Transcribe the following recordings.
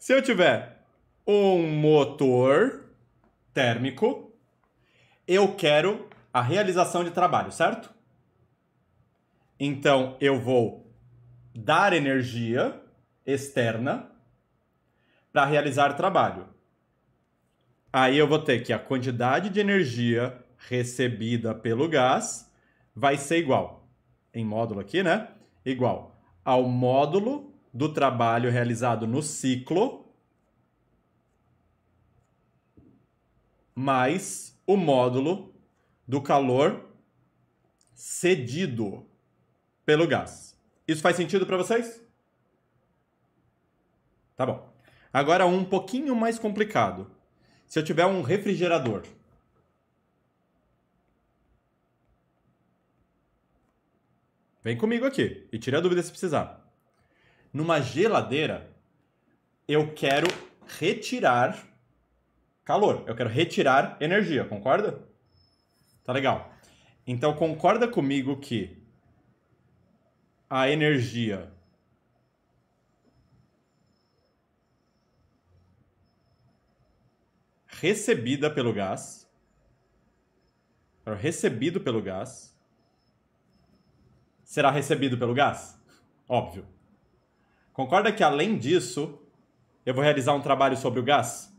Se eu tiver um motor térmico, eu quero a realização de trabalho, certo? Então eu vou dar energia externa para realizar trabalho. Aí eu vou ter que a quantidade de energia recebida pelo gás vai ser igual, em módulo aqui, né? Igual ao módulo do trabalho realizado no ciclo mais o módulo do calor cedido pelo gás. Isso faz sentido para vocês? Tá bom. Agora um pouquinho mais complicado. Se eu tiver um refrigerador, Vem comigo aqui e tira a dúvida se precisar numa geladeira, eu quero retirar calor, eu quero retirar energia, concorda? Tá legal. Então concorda comigo que a energia recebida pelo gás, recebido pelo gás, será recebido pelo gás? Óbvio. Concorda que além disso, eu vou realizar um trabalho sobre o gás?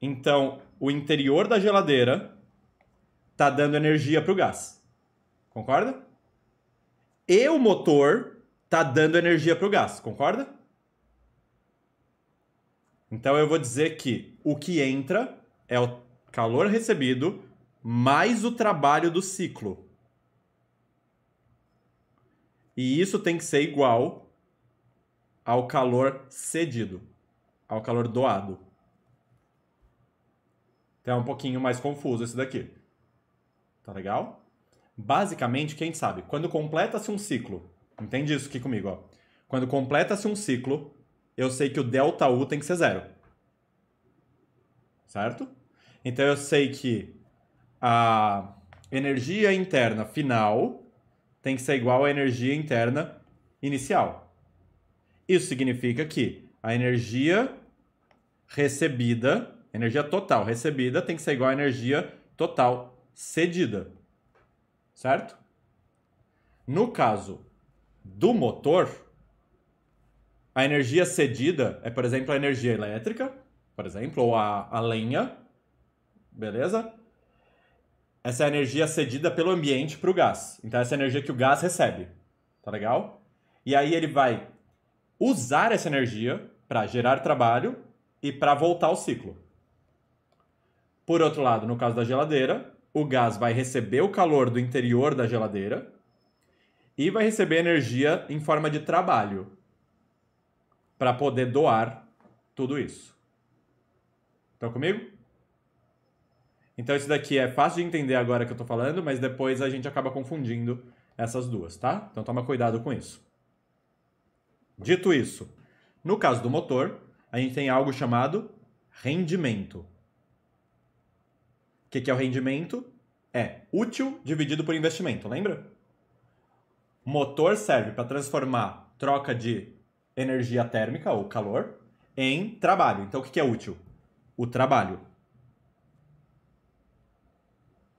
Então, o interior da geladeira está dando energia para o gás. Concorda? E o motor está dando energia para o gás. Concorda? Então eu vou dizer que o que entra é o calor recebido mais o trabalho do ciclo. E isso tem que ser igual ao calor cedido, ao calor doado. Então é um pouquinho mais confuso esse daqui. Tá legal? Basicamente, quem sabe, quando completa-se um ciclo, entende isso aqui comigo, ó. Quando completa-se um ciclo, eu sei que o delta U tem que ser zero. Certo? Então eu sei que a energia interna final tem que ser igual à energia interna inicial. Isso significa que a energia recebida, energia total recebida, tem que ser igual à energia total cedida. Certo? No caso do motor, a energia cedida é, por exemplo, a energia elétrica, por exemplo, ou a, a lenha, beleza? essa é energia cedida pelo ambiente para o gás. Então, essa é energia que o gás recebe. Tá legal? E aí ele vai usar essa energia para gerar trabalho e para voltar ao ciclo. Por outro lado, no caso da geladeira, o gás vai receber o calor do interior da geladeira e vai receber energia em forma de trabalho para poder doar tudo isso. Estão comigo? Então isso daqui é fácil de entender agora que eu estou falando, mas depois a gente acaba confundindo essas duas, tá? Então toma cuidado com isso. Dito isso, no caso do motor, a gente tem algo chamado rendimento. O que, que é o rendimento? É útil dividido por investimento, lembra? motor serve para transformar troca de energia térmica ou calor em trabalho. Então o que, que é útil? O trabalho.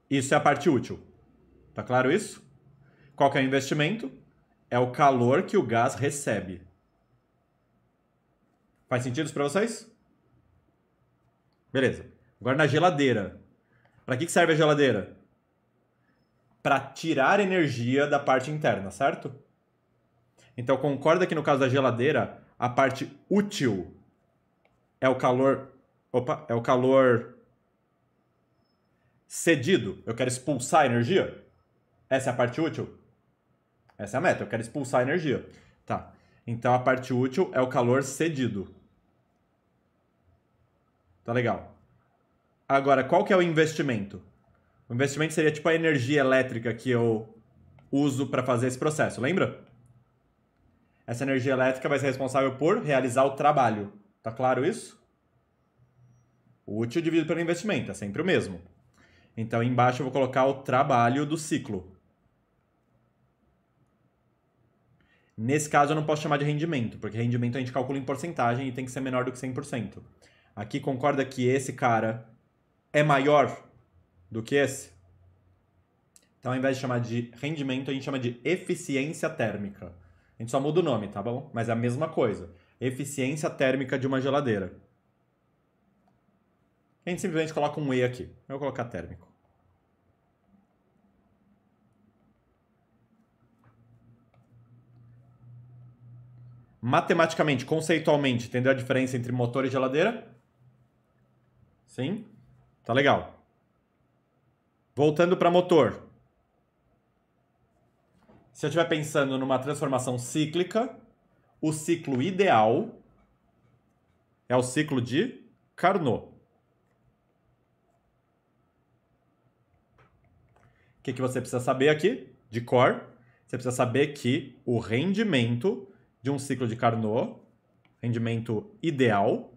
Isso é a parte útil. Tá claro isso? Qual que é o investimento? É o calor que o gás recebe. Faz sentido isso para vocês? Beleza. Agora na geladeira. Para que serve a geladeira? Para tirar energia da parte interna, certo? Então concorda que no caso da geladeira, a parte útil é o calor, opa, é o calor cedido, eu quero expulsar energia? Essa é a parte útil? Essa é a meta, eu quero expulsar energia. Tá. Então a parte útil é o calor cedido. Tá legal. Agora, qual que é o investimento? O investimento seria tipo a energia elétrica que eu uso para fazer esse processo, lembra? Essa energia elétrica vai ser responsável por realizar o trabalho. Tá claro isso? O útil dividido pelo investimento, é sempre o mesmo. Então, embaixo eu vou colocar o trabalho do ciclo. Nesse caso, eu não posso chamar de rendimento, porque rendimento a gente calcula em porcentagem e tem que ser menor do que 100%. Aqui concorda que esse cara é maior do que esse? Então, ao invés de chamar de rendimento, a gente chama de eficiência térmica. A gente só muda o nome, tá bom? Mas é a mesma coisa. Eficiência térmica de uma geladeira. A gente simplesmente coloca um E aqui. Eu vou colocar térmico. matematicamente, conceitualmente, entendeu a diferença entre motor e geladeira? Sim? Tá legal. Voltando para motor. Se eu estiver pensando numa transformação cíclica, o ciclo ideal é o ciclo de Carnot. O que, que você precisa saber aqui? De cor, você precisa saber que o rendimento de um ciclo de Carnot, rendimento ideal,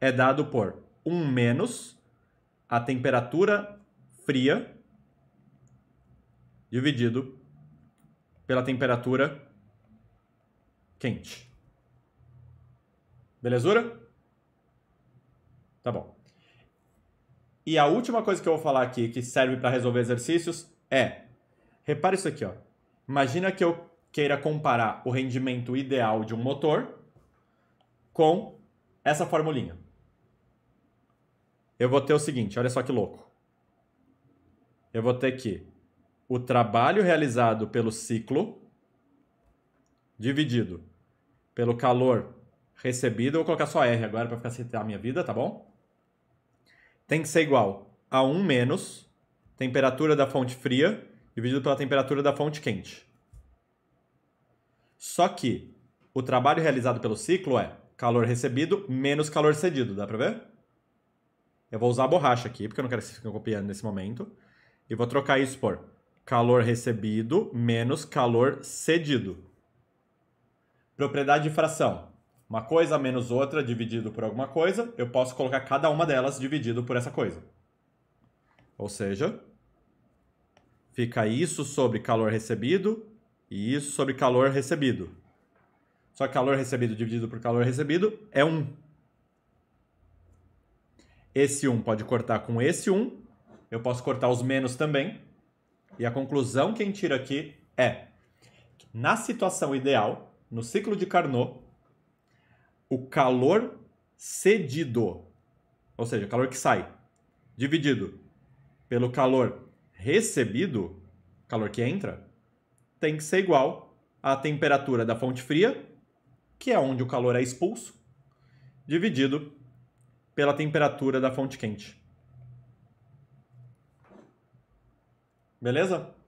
é dado por 1 menos a temperatura fria dividido pela temperatura quente. Belezura? Tá bom. E a última coisa que eu vou falar aqui, que serve para resolver exercícios, é... Repare isso aqui, ó. Imagina que eu queira comparar o rendimento ideal de um motor com essa formulinha. Eu vou ter o seguinte, olha só que louco. Eu vou ter que o trabalho realizado pelo ciclo dividido pelo calor recebido, eu vou colocar só R agora para ficar citar a minha vida, tá bom? Tem que ser igual a 1 menos temperatura da fonte fria dividido pela temperatura da fonte quente. Só que o trabalho realizado pelo ciclo é calor recebido menos calor cedido, dá para ver? Eu vou usar a borracha aqui, porque eu não quero que vocês fiquem copiando nesse momento. E vou trocar isso por calor recebido menos calor cedido. Propriedade de fração. Uma coisa menos outra dividido por alguma coisa, eu posso colocar cada uma delas dividido por essa coisa. Ou seja, fica isso sobre calor recebido e isso sobre calor recebido. Só que calor recebido dividido por calor recebido é 1. Esse 1 pode cortar com esse 1. Eu posso cortar os menos também. E a conclusão que a gente tira aqui é: que na situação ideal, no ciclo de Carnot, o calor cedido, ou seja, o calor que sai, dividido pelo calor recebido, calor que entra, tem que ser igual à temperatura da fonte fria, que é onde o calor é expulso, dividido pela temperatura da fonte quente. Beleza?